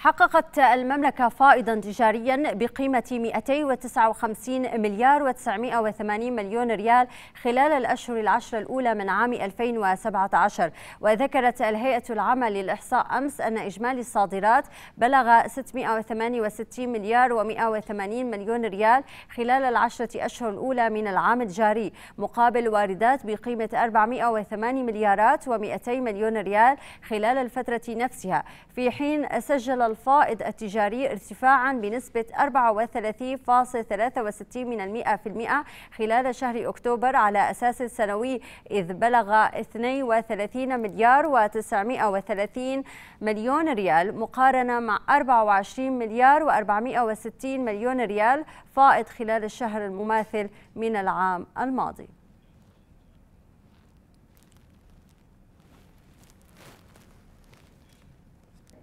حققت المملكة فائضا تجاريا بقيمة 259 مليار و980 مليون ريال خلال الأشهر العشر الأولى من عام 2017 وذكرت الهيئة العامة للإحصاء أمس أن إجمالي الصادرات بلغ 668 مليار و180 مليون ريال خلال العشرة أشهر الأولى من العام الجاري مقابل واردات بقيمة 408 مليارات و200 مليون ريال خلال الفترة نفسها في حين سجل الفائض التجاري ارتفاعا بنسبة 34.63% خلال شهر أكتوبر على أساس سنوي إذ بلغ 32 مليار و930 مليون ريال مقارنة مع 24 مليار و460 مليون ريال فائض خلال الشهر المماثل من العام الماضي